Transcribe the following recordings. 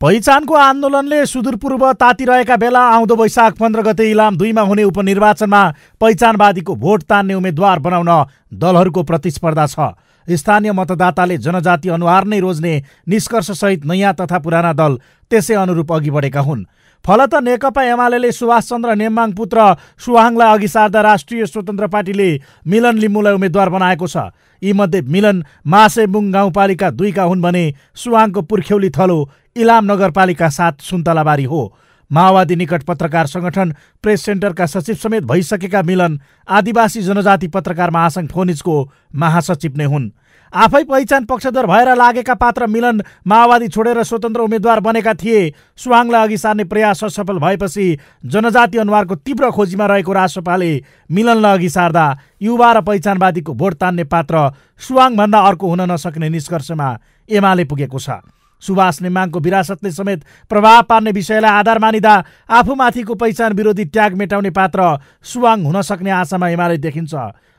पहिचानको आन्दोलनले सुदूरपूर्व तातिरहेका बेला आउँदो वैशाख पन्ध्र गते इलाम दुईमा हुने उपनिर्वाचनमा पहिचानवादीको भोट तान्ने उम्मेद्वार बनाउन दलहरूको प्रतिस्पर्धा छ स्थानीय मतदाताले जनजाति अनुहार नै रोज्ने निष्कर्षसहित नयाँ तथा पुराना दल त्यसै अनुरूप अघि बढेका हुन् फलत नेकपा एमाले सुभाषचन्द्र नेमाङ पुत्र सुहाङलाई अघि सार्दा राष्ट्रिय स्वतन्त्र पार्टीले मिलन लिम्बूलाई उम्मेद्वार बनाएको छ यीमध्ये मिलन मासेबुङ गाउँपालिका दुईका हुन् भने सुहाङको पुर्ख्यौली थलो इलाम नगरपालिका साथ सुन्तलाबारी हो माओवादी निकट पत्रकार सङ्गठन प्रेस सेन्टरका सचिव समेत भइसकेका मिलन आदिवासी जनजाति पत्रकार महासङ्घ फोनिजको महासचिव नै हुन् आफै पहिचान पक्षधर भएर लागेका पात्र मिलन माओवादी छोडेर स्वतन्त्र उम्मेद्वार बनेका थिए सुहाङलाई अघि सार्ने प्रयास असफल भएपछि जनजाति अनुहारको तीव्र खोजीमा रहेको रासोपाले मिलनलाई अघि सार्दा युवा र पहिचानवादीको भोट तान्ने पात्र सुहाङभन्दा अर्को हुन नसक्ने निष्कर्षमा एमाले पुगेको छ सुभाष नेमाङको विरासतले समेत प्रभाव पार्ने विषयलाई आधार मानिँदा आफूमाथिको पहिचान विरोधी ट्याग मेटाउने पात्र सुवाङ हुन सक्ने आशामा एमाले देखिन्छ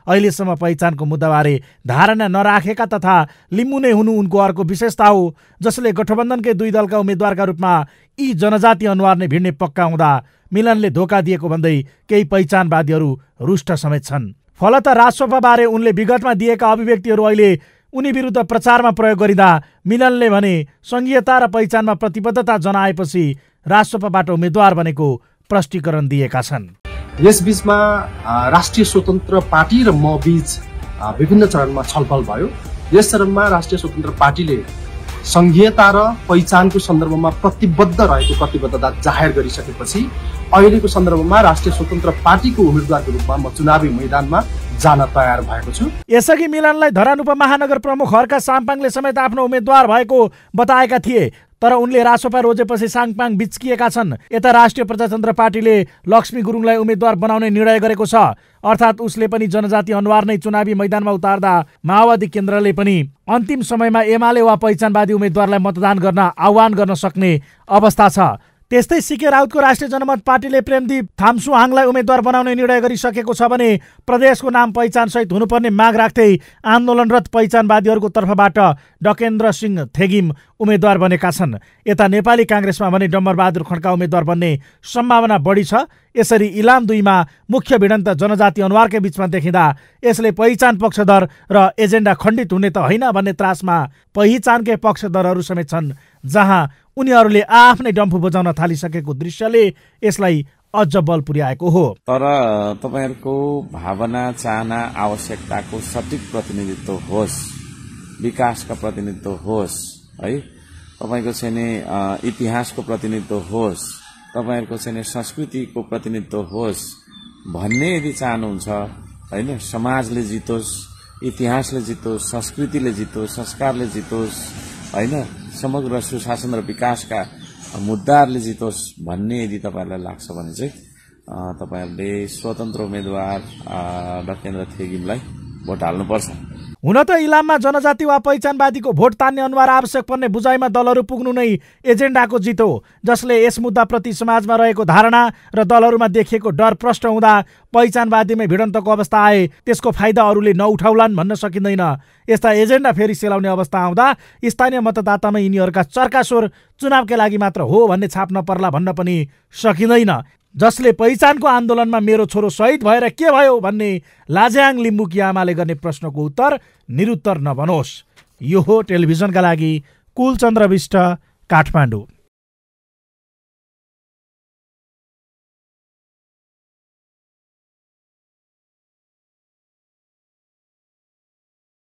अहिलेसम्म पहिचानको मुद्दाबारे धारणा नराखेका तथा लिम्बु नै हुनु उनको अर्को विशेषता हो जसले गठबन्धनकै दुई दलका उम्मेद्वारका रूपमा यी जनजाति अनुहार नै भिड्ने पक्का हुँदा मिलनले धोका दिएको भन्दै केही पहिचानवादीहरू रुष्ट समेत छन् फलत राजस्वबारे उनले विगतमा दिएका अभिव्यक्तिहरू अहिले उनी विरुद्ध प्रचारमा प्रयोग गरिँदा मिलनले भने सङ्घीयता र पहिचानमा प्रतिबद्धता जनाएपछि राजसपाबाट उम्मेद्वार भनेको प्रष्टीकरण दिएका छन् यसबीचमा राष्ट्रिय स्वतन्त्र पार्टी र म बीच विभिन्न चरणमा छलफल भयो यस चरणमा राष्ट्रिय स्वतन्त्र पार्टीले सङ्घीयता र पहिचानको सन्दर्भमा प्रतिबद्ध रहेको प्रतिबद्धता जाहेर गरिसकेपछि अहिलेको सन्दर्भमा राष्ट्रिय स्वतन्त्र पार्टीको उम्मेद्वारको रूपमा म चुनावी मैदानमा जान तयार भएको छु यसअघि मिलनलाई धरान उपमहानगर प्रमुख हर्का साम्पाङले समेत आफ्नो उम्मेद्वार भएको बताएका थिए तर उनले रासोपा रोजेपछि साङपाङ बिच्किएका छन् यता राष्ट्रिय प्रजातन्त्र पार्टीले लक्ष्मी गुरुङलाई उम्मेद्वार बनाउने निर्णय गरेको छ अर्थात् उसले पनि जनजाति अनुहार नै चुनावी मैदानमा उतार्दा माओवादी केन्द्रले पनि अन्तिम समयमा एमाले वा पहिचानवादी उम्मेद्वारलाई मतदान गर्न आह्वान गर्न सक्ने अवस्था छ त्यस्तै सिके राउतको राष्ट्रिय जनमत पार्टीले प्रेमदीप थाम्सुहाङलाई उम्मेद्वार बनाउने निर्णय गरिसकेको छ भने प्रदेशको नाम पहिचानसहित हुनुपर्ने माग राख्दै आन्दोलनरत पहिचानवादीहरूको तर्फबाट डकेन्द्र सिंह थेगिम उम्मेद्वार बनेका छन् यता नेपाली काङ्ग्रेसमा भने डम्बरबहादुर खड्का उम्मेद्वार बन्ने सम्भावना बढी छ यसरी इलाम दुईमा मुख्य भिडन्त जनजाति अनुहारकै बिचमा देखिँदा यसले पहिचान पक्षधर र एजेन्डा खण्डित हुने त होइन भन्ने त्रासमा पहिचानकै पक्षधरहरू समेत छन् जहाँ उनीहरूले आफ्नै डम्फु बजाउन थालिसकेको दृश्यले यसलाई अझ बल पुर्याएको हो तर तपाईँहरूको भावना चाहना आवश्यकताको सठिक प्रतिनिधित्व होस् विकासका प्रतिनिधित्व होस् है तपाईँको चाहिँ नि इतिहासको प्रतिनिधित्व होस् तपाईँहरूको चाहिँ नि संस्कृतिको प्रतिनिधित्व होस् भन्ने यदि चाहनुहुन्छ होइन समाजले जितोस् इतिहासले जितोस् संस्कृतिले जितोस् संस्कारले जितोस् होइन समग्र सुशासन र विकासका मुद्दाहरूले जितोस् भन्ने यदि तपाईँहरूलाई लाग्छ भने चाहिँ तपाईँहरूले स्वतन्त्र उम्मेद्वार डकेन्द्र थेगिमलाई भोट हाल्नुपर्छ हुन त इलाममा जनजाति वा पहिचानवादीको भोट तान्ने अनुहार आवश्यक पर्ने बुझाइमा दलहरू पुग्नु नै एजेन्डाको जित हो जसले यस मुद्दाप्रति समाजमा रहेको धारणा र दलहरूमा देखिएको डर प्रष्ट हुँदा पहिचानवादीमै भिडन्तको अवस्था आए त्यसको फाइदा अरूले नउठाउलान् भन्न सकिँदैन यस्ता एजेन्डा फेरि सेलाउने अवस्था आउँदा स्थानीय मतदातामा यिनीहरूका चर्कास्वर चुनावकै लागि मात्र हो भन्ने छाप्न पर्ला भन्न पनि सकिँदैन जसले पहिचानको आन्दोलनमा मेरो छोरो शहीद भएर के भयो भन्ने लाज्याङ लिम्बुकी आमाले गर्ने प्रश्नको उत्तर निरुत्तर नबनोस् यो हो टेलिभिजनका लागि कुलचन्द्र विष्ट काठमाडौँ